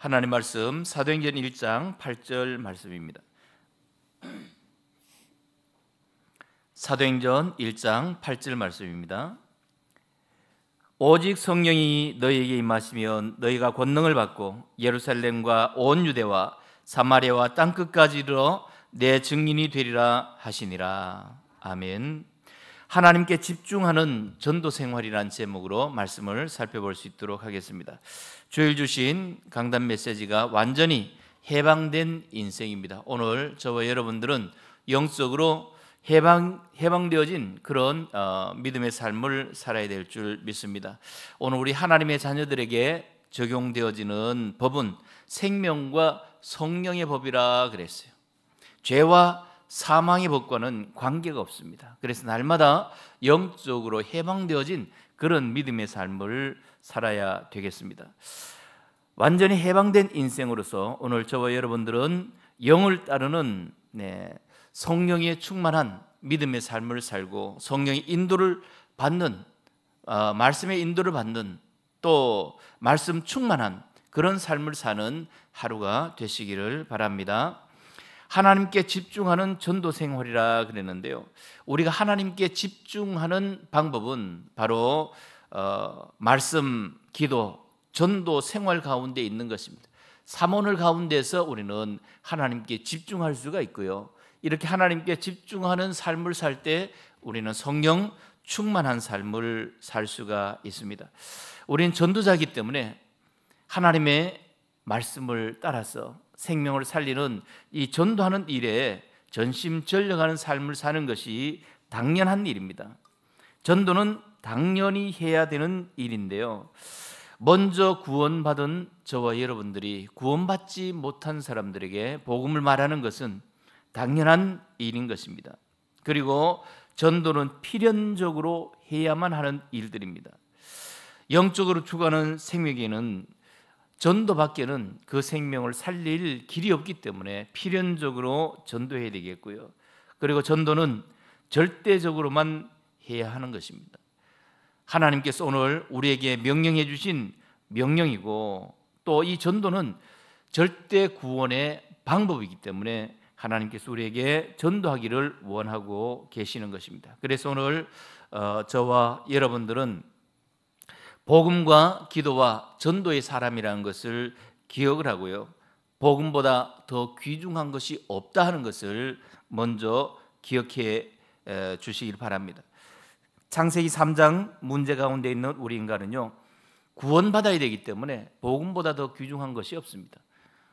하나님 말씀 사도행전 1장 8절 말씀입니다. 사도행전 1장 8절 말씀입니다. 오직 성령이 너희에게 임하시면 너희가 권능을 받고 예루살렘과 온 유대와 사마리아와 땅 끝까지 이르러 내 증인이 되리라 하시니라. 아멘. 하나님께 집중하는 전도 생활이라는 제목으로 말씀을 살펴볼 수 있도록 하겠습니다. 주일 주신 강단 메시지가 완전히 해방된 인생입니다. 오늘 저와 여러분들은 영적으로 해방 해방되어진 그런 어, 믿음의 삶을 살아야 될 줄 믿습니다. 오늘 우리 하나님의 자녀들에게 적용되어지는 법은 생명과 성령의 법이라 그랬어요. 죄와 사망의 법과는 관계가 없습니다. 그래서 날마다 영적으로 해방되어진 그런 믿음의 삶을 살아야 되겠습니다. 완전히 해방된 인생으로서 오늘 저와 여러분들은 영을 따르는 네, 성령에 충만한 믿음의 삶을 살고 성령의 인도를 받는 어, 말씀의 인도를 받는 또 말씀 충만한 그런 삶을 사는 하루가 되시기를 바랍니다. 하나님께 집중하는 전도 생활이라 그랬는데요. 우리가 하나님께 집중하는 방법은 바로 어, 말씀, 기도, 전도 생활 가운데 있는 것입니다. 삼원을 가운데서 우리는 하나님께 집중할 수가 있고요. 이렇게 하나님께 집중하는 삶을 살 때 우리는 성령 충만한 삶을 살 수가 있습니다. 우리는 전도자이기 때문에 하나님의 말씀을 따라서 생명을 살리는 이 전도하는 일에 전심전력하는 삶을 사는 것이 당연한 일입니다. 전도는 당연히 해야 되는 일인데요. 먼저 구원받은 저와 여러분들이 구원받지 못한 사람들에게 복음을 말하는 것은 당연한 일인 것입니다. 그리고 전도는 필연적으로 해야만 하는 일들입니다. 영적으로 죽어가는 생명에는 전도밖에는 그 생명을 살릴 길이 없기 때문에 필연적으로 전도해야 되겠고요. 그리고 전도는 절대적으로만 해야 하는 것입니다. 하나님께서 오늘 우리에게 명령해 주신 명령이고 또 이 전도는 절대 구원의 방법이기 때문에 하나님께서 우리에게 전도하기를 원하고 계시는 것입니다. 그래서 오늘 어, 저와 여러분들은 복음과 기도와 전도의 사람이라는 것을 기억을 하고요. 복음보다 더 귀중한 것이 없다 하는 것을 먼저 기억해 주시길 바랍니다. 창세기 3장 문제 가운데 있는 우리 인간은요. 구원받아야 되기 때문에 복음보다 더 귀중한 것이 없습니다.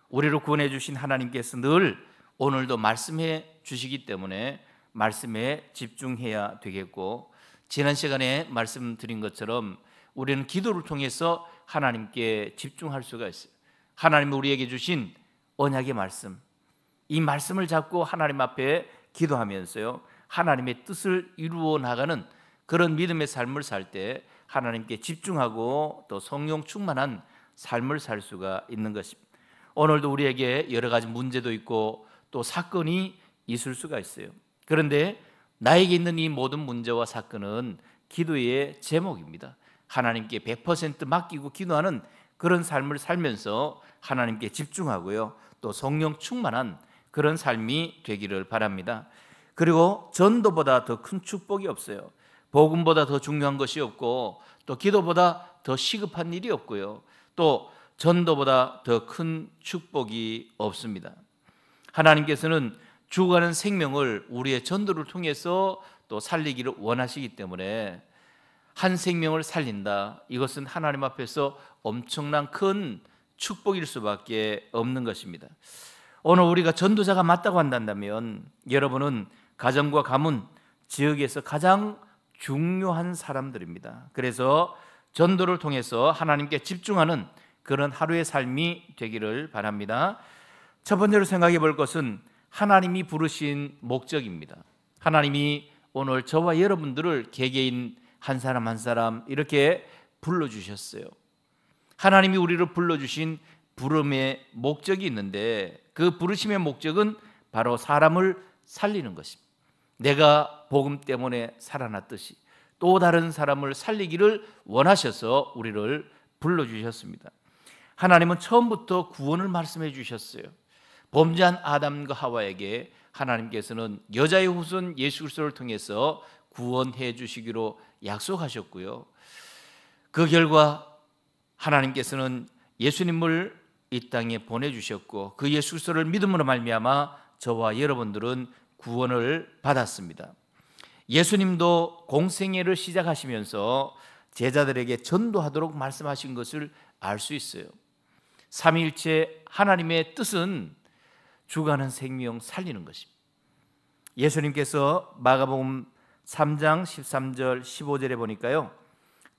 우리를 구원해 주신 하나님께서 늘 오늘도 말씀해 주시기 때문에 말씀에 집중해야 되겠고 지난 시간에 말씀드린 것처럼 우리는 기도를 통해서 하나님께 집중할 수가 있어요. 하나님 우리에게 주신 언약의 말씀, 이 말씀을 잡고 하나님 앞에 기도하면서요. 하나님의 뜻을 이루어 나가는 그런 믿음의 삶을 살 때 하나님께 집중하고 또 성령 충만한 삶을 살 수가 있는 것입니다. 오늘도 우리에게 여러 가지 문제도 있고 또 사건이 있을 수가 있어요. 그런데 나에게 있는 이 모든 문제와 사건은 기도의 제목입니다. 하나님께 100% 맡기고 기도하는 그런 삶을 살면서 하나님께 집중하고요. 또 성령 충만한 그런 삶이 되기를 바랍니다. 그리고 전도보다 더 큰 축복이 없어요. 복음보다 더 중요한 것이 없고 또 기도보다 더 시급한 일이 없고요. 또 전도보다 더 큰 축복이 없습니다. 하나님께서는 죽어가는 생명을 우리의 전도를 통해서 또 살리기를 원하시기 때문에 한 생명을 살린다. 이것은 하나님 앞에서 엄청난 큰 축복일 수밖에 없는 것입니다. 오늘 우리가 전도자가 맞다고 한다면 여러분은 가정과 가문, 지역에서 가장 중요한 사람들입니다. 그래서 전도를 통해서 하나님께 집중하는 그런 하루의 삶이 되기를 바랍니다. 첫 번째로 생각해 볼 것은 하나님이 부르신 목적입니다. 하나님이 오늘 저와 여러분들을 개개인 한 사람 한 사람 이렇게 불러주셨어요. 하나님이 우리를 불러주신 부름의 목적이 있는데 그 부르심의 목적은 바로 사람을 살리는 것입니다. 내가 복음 때문에 살아났듯이 또 다른 사람을 살리기를 원하셔서 우리를 불러주셨습니다. 하나님은 처음부터 구원을 말씀해 주셨어요. 범죄한 아담과 하와에게 하나님께서는 여자의 후손 예수 그리스도를 통해서 구원해 주시기로 약속하셨고요. 그 결과 하나님께서는 예수님을 이 땅에 보내 주셨고 그 예수 그리스도를 믿음으로 말미암아 저와 여러분들은 구원을 받았습니다. 예수님도 공생애를 시작하시면서 제자들에게 전도하도록 말씀하신 것을 알 수 있어요. 삼위일체 하나님의 뜻은 주가는 생명 살리는 것입니다. 예수님께서 마가복음 3장 13절 15절에 보니까요.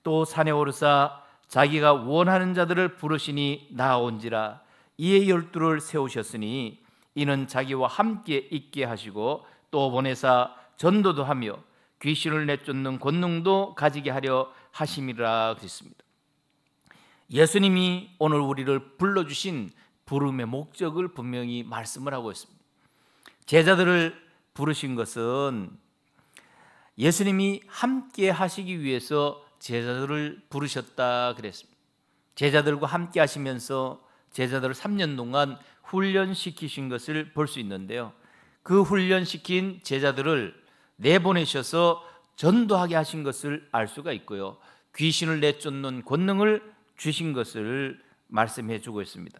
또 산에 오르사 자기가 원하는 자들을 부르시니 나온지라 이에 열두를 세우셨으니 이는 자기와 함께 있게 하시고 또 보내사 전도도 하며 귀신을 내쫓는 권능도 가지게 하려 하심이라 그랬습니다. 예수님이 오늘 우리를 불러주신 부름의 목적을 분명히 말씀을 하고 있습니다. 제자들을 부르신 것은 예수님이 함께 하시기 위해서 제자들을 부르셨다 그랬습니다. 제자들과 함께 하시면서 제자들을 3년 동안 훈련시키신 것을 볼 수 있는데요. 그 훈련시킨 제자들을 내보내셔서 전도하게 하신 것을 알 수가 있고요. 귀신을 내쫓는 권능을 주신 것을 말씀해 주고 있습니다.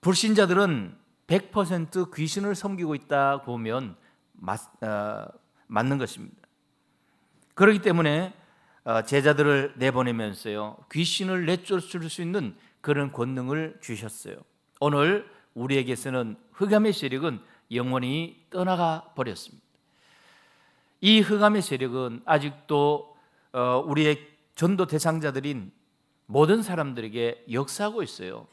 불신자들은 100% 귀신을 섬기고 있다 보면 어, 맞는 것입니다. 그렇기 때문에 어, 제자들을 내보내면서요 귀신을 내쫓을 수 있는 그런 권능을 주셨어요. 오늘 우리에게서는 흑암의 세력은 영원히 떠나가 버렸습니다. 이 흑암의 세력은 아직도 어, 우리의 전도 대상자들인 모든 사람들에게 역사하고 있어요.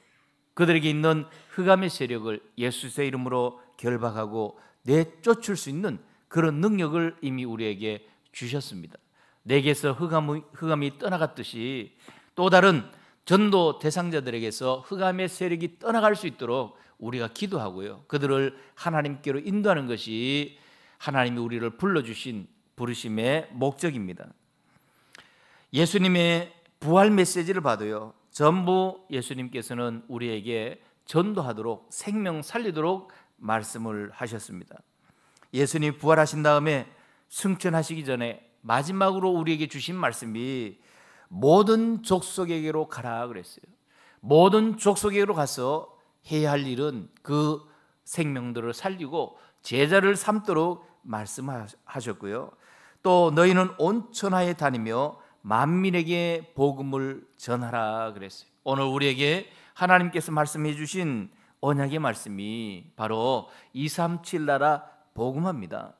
그들에게 있는 흑암의 세력을 예수의 이름으로 결박하고 내쫓을 수 있는 그런 능력을 이미 우리에게 주셨습니다. 내게서 흑암이, 흑암이 떠나갔듯이 또 다른 전도 대상자들에게서 흑암의 세력이 떠나갈 수 있도록 우리가 기도하고요. 그들을 하나님께로 인도하는 것이 하나님이 우리를 불러주신 부르심의 목적입니다. 예수님의 부활 메시지를 봐도요. 전부 예수님께서는 우리에게 전도하도록 생명 살리도록 말씀을 하셨습니다. 예수님 부활하신 다음에 승천하시기 전에 마지막으로 우리에게 주신 말씀이 모든 족속에게로 가라 그랬어요. 모든 족속에게로 가서 해야 할 일은 그 생명들을 살리고 제자를 삼도록 말씀하셨고요. 또 너희는 온 천하에 다니며 만민에게 복음을 전하라 그랬어요. 오늘 우리에게 하나님께서 말씀해 주신 언약의 말씀이 바로 237 나라 복음합니다.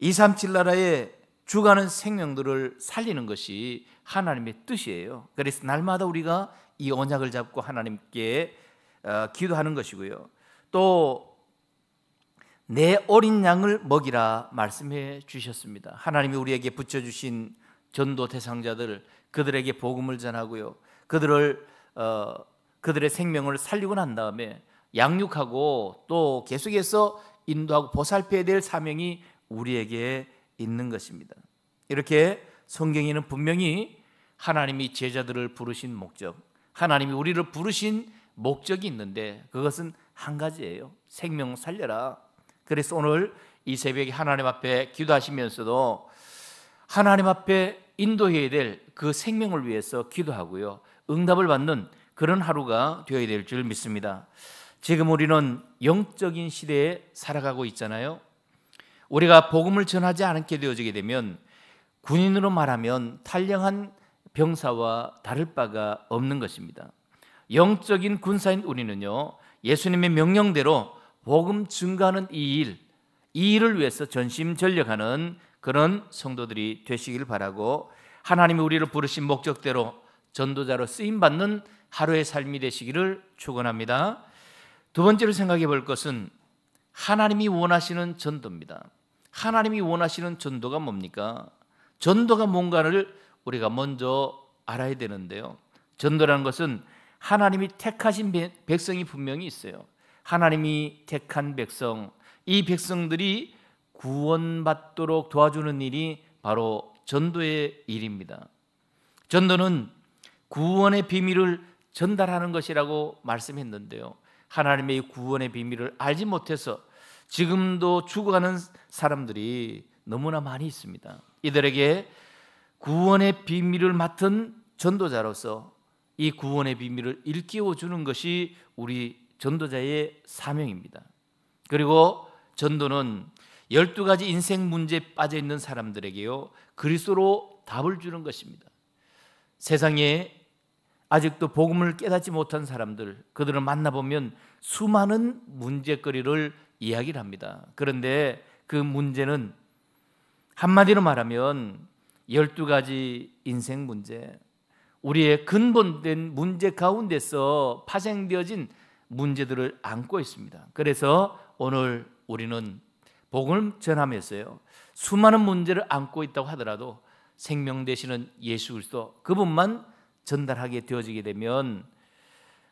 237 나라에 죽가는 생명들을 살리는 것이 하나님의 뜻이에요. 그래서 날마다 우리가 이 언약을 잡고 하나님께 어, 기도하는 것이고요. 또 내 어린 양을 먹이라 말씀해 주셨습니다. 하나님이 우리에게 붙여 주신 전도 대상자들 그들에게 복음을 전하고요. 그들을 어, 그들의 생명을 살리고 난 다음에 양육하고 또 계속해서 인도하고 보살펴야 될 사명이 우리에게 있는 것입니다. 이렇게 성경에는 분명히 하나님이 제자들을 부르신 목적, 하나님이 우리를 부르신 목적이 있는데 그것은 한 가지예요. 생명 살려라. 그래서 오늘 이 새벽에 하나님 앞에 기도하시면서도 하나님 앞에 인도해야 될 그 생명을 위해서 기도하고요. 응답을 받는 그런 하루가 되어야 될 줄 믿습니다. 지금 우리는 영적인 시대에 살아가고 있잖아요. 우리가 복음을 전하지 않게 되어지게 되면 군인으로 말하면 탈령한 병사와 다를 바가 없는 것입니다. 영적인 군사인 우리는요. 예수님의 명령대로 복음 증가하는 이 일, 이 일을 위해서 전심전력하는 그런 성도들이 되시길 바라고 하나님이 우리를 부르신 목적대로 전도자로 쓰임 받는 하루의 삶이 되시기를 축원합니다. 두 번째로 생각해 볼 것은 하나님이 원하시는 전도입니다. 하나님이 원하시는 전도가 뭡니까? 전도가 뭔가를 우리가 먼저 알아야 되는데요. 전도라는 것은 하나님이 택하신 백성이 분명히 있어요. 하나님이 택한 백성, 이 백성들이 구원받도록 도와주는 일이 바로 전도의 일입니다. 전도는 구원의 비밀을 전달하는 것이라고 말씀했는데요. 하나님의 구원의 비밀을 알지 못해서 지금도 죽어가는 사람들이 너무나 많이 있습니다. 이들에게 구원의 비밀을 맡은 전도자로서 이 구원의 비밀을 일깨워 주는 것이 우리 전도자의 사명입니다. 그리고 전도는 12가지 인생 문제에 빠져 있는 사람들에게요. 그리스도로 답을 주는 것입니다. 세상에 아직도 복음을 깨닫지 못한 사람들 그들을 만나보면 수많은 문제거리를 이야기를 합니다. 그런데 그 문제는 한마디로 말하면 12가지 인생 문제, 우리의 근본된 문제 가운데서 파생되어진 문제들을 안고 있습니다. 그래서 오늘 우리는 복음을 전하면서요. 수많은 문제를 안고 있다고 하더라도 생명 되시는 예수 그리스도 그분만 전달하게 되어지게 되면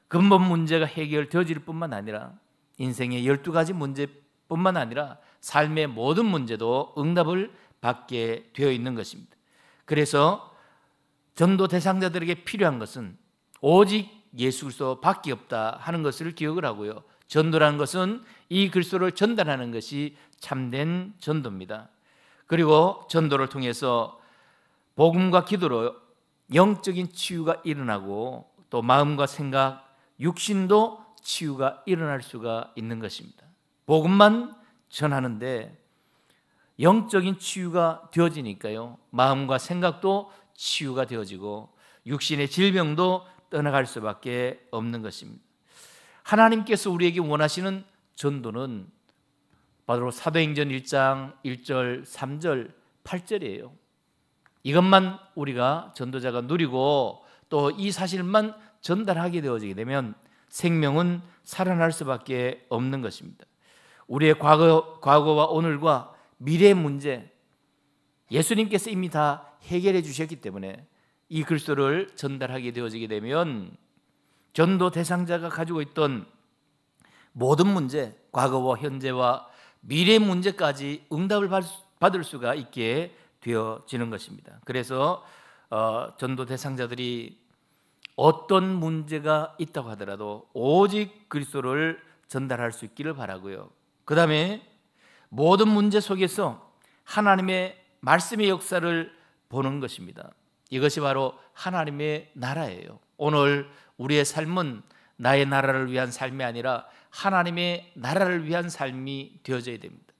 근본 문제가 해결되어질 뿐만 아니라 인생의 1 2 가지 문제뿐만 아니라 삶의 모든 문제도 응답을 받게 되어 있는 것입니다. 그래서 전도 대상자들에게 필요한 것은 오직 예수 그리스도밖에 없다 하는 것을 기억을 하고요. 전도라는 것은 이 그리스도를 전달하는 것이 참된 전도입니다. 그리고 전도를 통해서 복음과 기도로 영적인 치유가 일어나고 또 마음과 생각, 육신도 치유가 일어날 수가 있는 것입니다. 복음만 전하는데 영적인 치유가 되어지니까요. 마음과 생각도 치유가 되어지고 육신의 질병도 떠나갈 수밖에 없는 것입니다. 하나님께서 우리에게 원하시는 전도는 바로 사도행전 1장 1절, 3절, 8절이에요. 이것만 우리가 전도자가 누리고 또 이 사실만 전달하게 되어지게 되면 생명은 살아날 수밖에 없는 것입니다. 우리의 과거, 과거와 오늘과 미래 문제 예수님께서 이미 다 해결해 주셨기 때문에 이 글소를 전달하게 되어지게 되면 전도 대상자가 가지고 있던 모든 문제, 과거와 현재와 미래 문제까지 응답을 받을 수가 있게 되어지는 것입니다. 그래서 어, 전도 대상자들이 어떤 문제가 있다고 하더라도 오직 그리스도를 전달할 수 있기를 바라고요. 그 다음에 모든 문제 속에서 하나님의 말씀의 역사를 보는 것입니다. 이것이 바로 하나님의 나라예요. 오늘 우리의 삶은 나의 나라를 위한 삶이 아니라 하나님의 나라를 위한 삶이 되어져야 됩니다.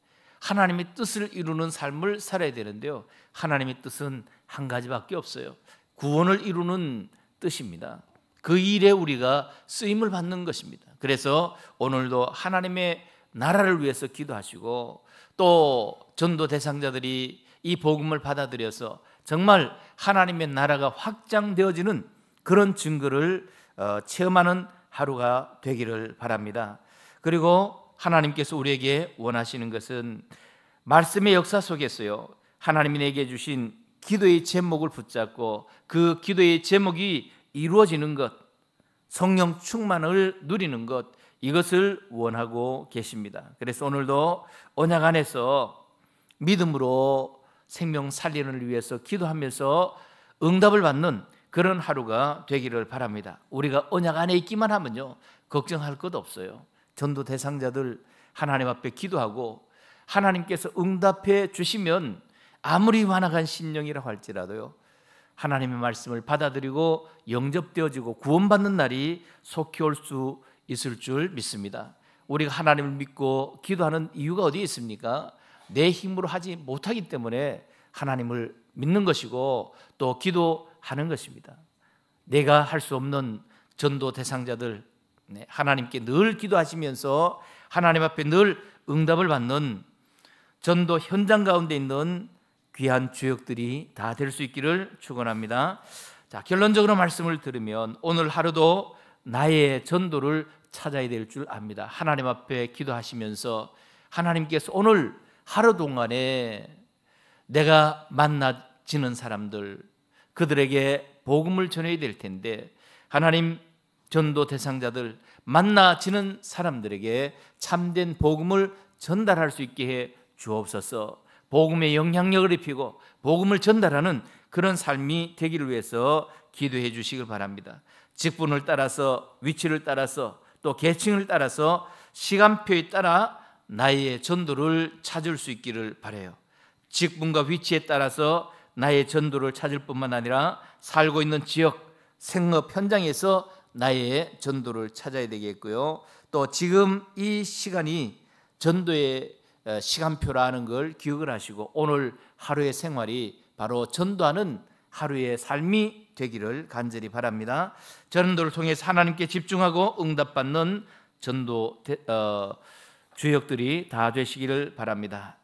하나님의 뜻을 이루는 삶을 살아야 되는데요. 하나님의 뜻은 한 가지밖에 없어요. 구원을 이루는 뜻입니다. 그 일에 우리가 쓰임을 받는 것입니다. 그래서 오늘도 하나님의 나라를 위해서 기도하시고 또 전도 대상자들이 이 복음을 받아들여서 정말 하나님의 나라가 확장되어지는 그런 증거를 어, 체험하는 하루가 되기를 바랍니다. 그리고 하나님께서 우리에게 원하시는 것은 말씀의 역사 속에서요. 하나님이 내게 주신 기도의 제목을 붙잡고 그 기도의 제목이 이루어지는 것, 성령 충만을 누리는 것, 이것을 원하고 계십니다. 그래서 오늘도 언약 안에서 믿음으로 생명 살리는 위해서 기도하면서 응답을 받는 그런 하루가 되기를 바랍니다. 우리가 언약 안에 있기만 하면요. 걱정할 것도 없어요. 전도 대상자들 하나님 앞에 기도하고 하나님께서 응답해 주시면 아무리 완악한 심령이라 할지라도요. 하나님의 말씀을 받아들이고 영접되어지고 구원받는 날이 속히 올 수 있을 줄 믿습니다. 우리가 하나님을 믿고 기도하는 이유가 어디에 있습니까? 내 힘으로 하지 못하기 때문에 하나님을 믿는 것이고 또 기도하는 것입니다. 내가 할 수 없는 전도 대상자들 네, 하나님께 늘 기도하시면서 하나님 앞에 늘 응답을 받는 전도 현장 가운데 있는 귀한 주역들이 다 될 수 있기를 축원합니다. 자, 결론적으로 말씀을 들으면 오늘 하루도 나의 전도를 찾아야 될 줄 압니다. 하나님 앞에 기도하시면서 하나님께서 오늘 하루 동안에 내가 만나지는 사람들 그들에게 복음을 전해야 될 텐데 하나님 전도 대상자들 만나지는 사람들에게 참된 복음을 전달할 수 있게 해 주옵소서. 복음의 영향력을 입히고 복음을 전달하는 그런 삶이 되기를 위해서 기도해 주시길 바랍니다. 직분을 따라서 위치를 따라서 또 계층을 따라서 시간표에 따라 나의 전도를 찾을 수 있기를 바래요. 직분과 위치에 따라서 나의 전도를 찾을 뿐만 아니라 살고 있는 지역 생업 현장에서 나의 전도를 찾아야 되겠고요. 또 지금 이 시간이 전도의 시간표라는 걸 기억을 하시고 오늘 하루의 생활이 바로 전도하는 하루의 삶이 되기를 간절히 바랍니다. 전도를 통해 하나님께 집중하고 응답받는 전도 어, 주역들이 다 되시기를 바랍니다.